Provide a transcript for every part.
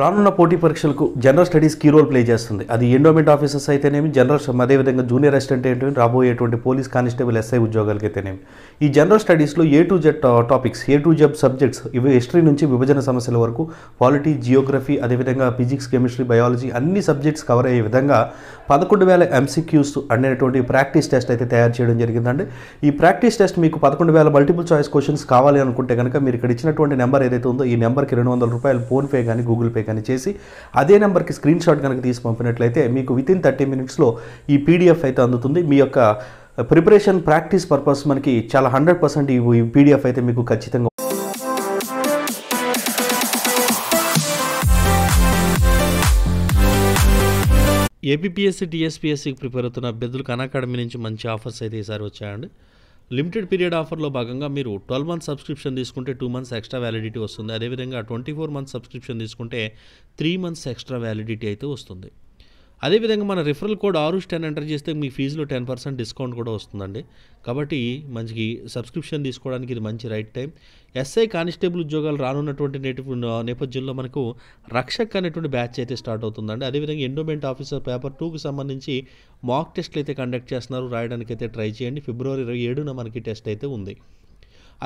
రానున్న పోటీ పరీక్షలకు general studies key role play చేస్తుంది అది ఎండోమెంట్ ఆఫీసర్స్ అయితేనేమి జనరల్ అదేవిధంగా జూనియర్ అసిస్టెంట్ ఏంటంటే రాబోయేటువంటి పోలీస్ కానిస్టేబుల్ ఎస్ఐ అయితేనేమి ఈ జనరల్ స్టడీస్లో A to Z topics A to Z subjects ఇవి హిస్టరీ నుంచి విభజన సమస్యల వరకు పాలిటీ జియోగ్రఫీ అదేవిధంగా ఫిజిక్స్ కెమిస్ట్రీ బయాలజీ అన్ని సబ్జెక్ట్స్ కవర్ అయ్యే విధంగా పదకొండు వేల ఎంసీక్యూస్ అనేటువంటి ప్రాక్టీస్ టెస్ట్ అయితే తయారు చేయడం జరిగిందండి ఈ ప్రాక్టీస్ టెస్ట్ మీకు పదకొండు వేల మల్టిపుల్ చాయిస్ క్వశ్చన్స్ కావాలి అనుకుంటే కనుక మీరు ఇక్కడ ఇచ్చినటువంటి నెంబర్ ఏదైతే ఉందో ఈ నెంబర్కి రెండు వందల రూపాయలు ఫోన్పే కానీ గూగుల్ పే పే కానీ చేసి అదే నెంబర్కి స్క్రీన్ షాట్ కనుక తీసి పంపినట్లయితే మీకు వితిన్ థర్టీ మినిట్స్లో ఈ పీడిఎఫ్ అయితే అందుతుంది మీ యొక్క ప్రిపరేషన్ ప్రాక్టీస్ పర్పస్ మనకి చాలా హండ్రెడ్ పర్సెంట్ ఈ పీడిఎఫ్ అయితే మీకు ఖచ్చితంగా ఏపీఎస్సీ టీఎస్పీఎస్సీకి ప్రిపేర్ అవుతున్న అభ్యర్థులకు అకాడమీ నుంచి మంచి ఆఫర్స్ అయితే ఈసారి వచ్చాయండి లిమిటెడ్ పీరియడ్ ఆఫర్లో భాగంగా మీరు ట్వెల్వ్ మంత్స్ సబ్స్క్రిప్షన్ తీసుకుంటే టూ మంత్స్ ఎక్స్ట్రా వ్యాలిడిటీ వస్తుంది అదేవిధంగా ట్వంటీ ఫోర్ మంత్స్ సబ్స్క్రిప్షన్ తీసుకుంటే త్రీ మంత్స్ ఎక్స్ట్రా వ్యాలిడిటీ అయితే వస్తుంది అదేవిధంగా మన referral code Aarush ten enter చేస్తే మీ ఫీజులో టెన్ పర్సెంట్ డిస్కౌంట్ కూడా వస్తుందండి కాబట్టి మంచి సబ్స్క్రిప్షన్ తీసుకోవడానికి ఇది మంచి రైట్ టైం ఎస్ఐ కానిస్టేబుల్ ఉద్యోగాలు రానున్నటువంటి నేటి నేపథ్యంలో మనకు రక్షక్ అనేటువంటి బ్యాచ్ అయితే స్టార్ట్ అవుతుందండి అదేవిధంగా ఎండోమెంట్ ఆఫీసర్ పేపర్ టూకి సంబంధించి మాక్ టెస్ట్లు అయితే కండక్ట్ చేస్తున్నారు రాయడానికి అయితే ట్రై చేయండి ఫిబ్రవరి ఇరవై ఏడున మనకి టెస్ట్ అయితే ఉంది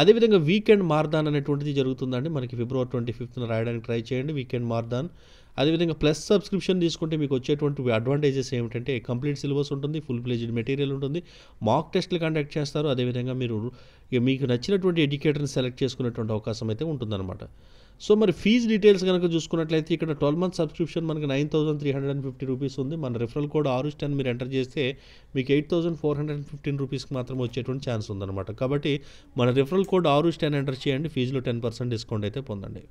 అదేవిధంగా వీకెండ్ మార్దాన్ అనేటువంటిది జరుగుతుందండి మనకి ఫిబ్రవరి ట్వంటీ ఫిఫ్త్న రాయడానికి ట్రై చేయండి వీకెండ్ మార్దాన్ అదేవిధంగా ప్లస్ సబ్స్క్రిప్షన్ తీసుకుంటే మీకు వచ్చేటువంటి అడ్వాంటేజెస్ ఏమిటంటే కంప్లీట్ సిలబస్ ఉంటుంది ఫుల్ ప్లేజ్డ్ మెటీరియల్ ఉంటుంది మాక్ టెస్ట్లు కండక్ట్ చేస్తారు అదేవిధంగా మీరు మీకు నచ్చినటువంటి ఎడ్యుకేటర్ని సెలెక్ట్ చేసుకునేటువంటి అవకాశం అయితే ఉంటుందన్నమాట సో మరి ఫీజ్ డీటెయిల్స్ కనుక చూసుకున్నట్లయితే ఇక్కడ ట్వెల్వ్ మంత్ సబ్స్క్రిప్షన్ మనకి nine thousand three hundred and fifty rupees ఉంది మన రిఫరల్ కోడ్ ఆరు స్టాన్ మీరు ఎంటర్ చేస్తే మీకు eight thousand four hundred and fifteen రూపీస్కి మాత్రం వచ్చేటువంటి ఛాన్స్ ఉందన్నమాట కాబట్టి మన referral code Aarush ten enter చేయండి ఫీజులో టెన్ పర్సెంట్ డిస్కౌంట్ అయితే పొందండి